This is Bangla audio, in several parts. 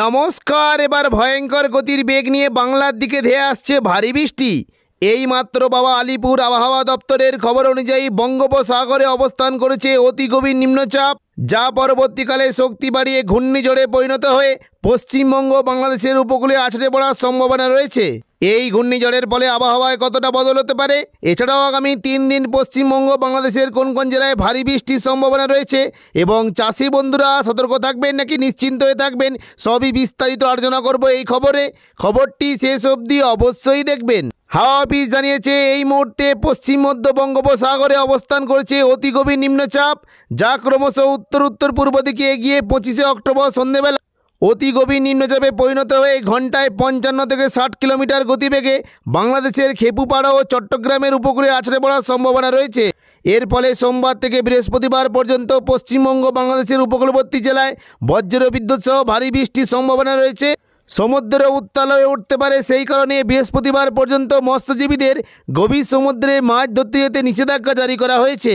নমস্কার এবার ভয়ঙ্কর গতির বেগ নিয়ে বাংলার দিকে ধেয়ে আসছে ভারী বৃষ্টি এই মাত্র বাবা আলিপুর আবহাওয়া দপ্তরের খবর অনুযায়ী বঙ্গোপসাগরে অবস্থান করেছে অতি গভীর নিম্নচাপ যা পরবর্তীকালে শক্তি বাড়িয়ে ঘূর্ণিঝড়ে পরিণত হয়ে পশ্চিমবঙ্গ বাংলাদেশের উপকূলে আছড়ে পড়ার সম্ভাবনা রয়েছে এই ঘূর্ণিঝড়ের ফলে আবহাওয়ায় কতটা বদল হতে পারে এছাড়াও আগামী তিন দিন পশ্চিমবঙ্গ বাংলাদেশের কোন কোন জেলায় ভারী বৃষ্টির সম্ভাবনা রয়েছে এবং চাষি বন্ধুরা সতর্ক থাকবেন নাকি নিশ্চিন্ত হয়ে থাকবেন সবই বিস্তারিত আলোচনা করব এই খবরে খবরটি শেষ অবধি অবশ্যই দেখবেন হাওয়া অফিস জানিয়েছে এই মুহূর্তে পশ্চিম মধ্য বঙ্গোপসাগরে অবস্থান করছে অতি গভীর নিম্নচাপ যা ক্রমশ উত্তর উত্তর পূর্ব দিকে এগিয়ে পঁচিশে অক্টোবর সন্ধেবেলা অতি গভীর নিম্নচাপে পরিণত হয়ে ঘন্টায় পঞ্চান্ন থেকে ষাট কিলোমিটার গতিবেগে বাংলাদেশের খেপুপাড়া ও চট্টগ্রামের উপকূলে আছড়ে পড়ার সম্ভাবনা রয়েছে এর ফলে সোমবার থেকে বৃহস্পতিবার পর্যন্ত পশ্চিমবঙ্গ বাংলাদেশের উপকূলবর্তী জেলায় বজ্র বিদ্যুৎ সহ ভারী বৃষ্টির সম্ভাবনা রয়েছে সমুদ্র উত্তাল হয়ে উঠতে পারে সেই কারণে বৃহস্পতিবার পর্যন্ত মৎস্যজীবীদের গভীর সমুদ্রে মাছ ধরতে যেতে নিষেধাজ্ঞা জারি করা হয়েছে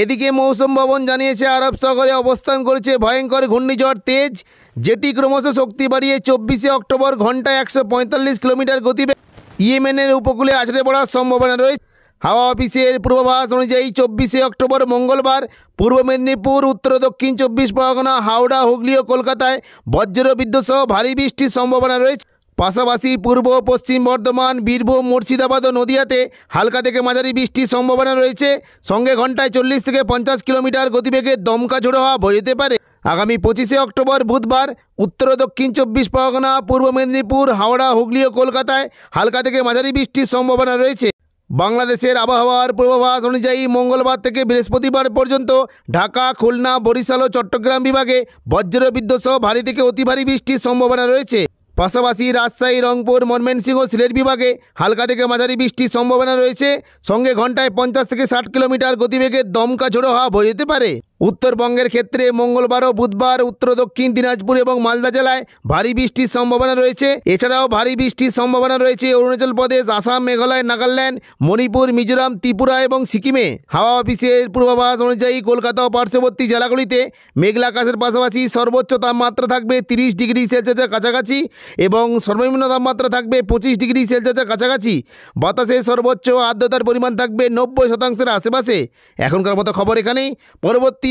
এদিকে মৌসুম ভবন জানিয়েছে আরব সাগরে অবস্থান করেছে ভয়ঙ্কর ঘূর্ণিঝড় তেজ যেটি ক্রমশ শক্তি বাড়িয়ে চব্বিশে অক্টোবর ঘন্টায় একশো পঁয়তাল্লিশ কিলোমিটার গতিবে ইয়েমেনের উপকূলে আছড়ে পড়ার সম্ভাবনা রয়েছে হাওয়া অফিসের পূর্বাভাস অনুযায়ী চব্বিশে অক্টোবর মঙ্গলবার পূর্ব মেদিনীপুর উত্তর দক্ষিণ চব্বিশ পরগনা হাওড়া হুগলি ও কলকাতায় বজ্র বিদ্যুৎ সহ ভারী বৃষ্টির সম্ভাবনা রয়েছে পাশাপাশি পূর্ব পশ্চিম বর্ধমান বীরভূম মুর্শিদাবাদ ও নদিয়াতে হালকা থেকে মাঝারি বৃষ্টির সম্ভাবনা রয়েছে সঙ্গে ঘন্টায় চল্লিশ থেকে পঞ্চাশ কিলোমিটার গতিবেগে দমকা ঝোড়ো হওয়া যেতে পারে আগামী পঁচিশে অক্টোবর বুধবার উত্তর ও দক্ষিণ চব্বিশ পরগনা পূর্ব মেদিনীপুর হাওড়া হুগলি ও কলকাতায় হালকা থেকে মাঝারি বৃষ্টির সম্ভাবনা রয়েছে বাংলাদেশের আবহাওয়ার পূর্বাভাস অনুযায়ী মঙ্গলবার থেকে বৃহস্পতিবার পর্যন্ত ঢাকা খুলনা বরিশাল ও চট্টগ্রাম বিভাগে বজ্র সহ ভারী থেকে অতি ভারী বৃষ্টির সম্ভাবনা রয়েছে পাশাপাশি রাজশাহী রংপুর ময়মনসিংহ ও সিলেট বিভাগে হালকা থেকে মাঝারি বৃষ্টির সম্ভাবনা রয়েছে সঙ্গে ঘন্টায় পঞ্চাশ থেকে ষাট কিলোমিটার গতিবেগে দমকা ঝোড়ো হওয়া বয়ে যেতে পারে উত্তরবঙ্গের ক্ষেত্রে মঙ্গলবার ও বুধবার উত্তর দক্ষিণ দিনাজপুর এবং মালদা জেলায় ভারী বৃষ্টির সম্ভাবনা রয়েছে এছাড়াও ভারী বৃষ্টির সম্ভাবনা রয়েছে অরুণাচল প্রদেশ আসাম মেঘালয় নাগাল্যান্ড মণিপুর মিজোরাম ত্রিপুরা এবং সিকিমে হাওয়া অফিসের পূর্বাভাস অনুযায়ী কলকাতা ও পার্শ্ববর্তী জেলাগুলিতে মেঘলা আকাশের পাশাপাশি সর্বোচ্চ তাপমাত্রা থাকবে তিরিশ ডিগ্রি সেলসিয়াসের কাছাকাছি এবং সর্বনিম্ন তাপমাত্রা থাকবে পঁচিশ ডিগ্রি সেলসিয়াসের কাছাকাছি বাতাসে সর্বোচ্চ আর্দ্রতার পরিমাণ থাকবে নব্বই শতাংশের আশেপাশে এখনকার মতো খবর এখানেই পরবর্তী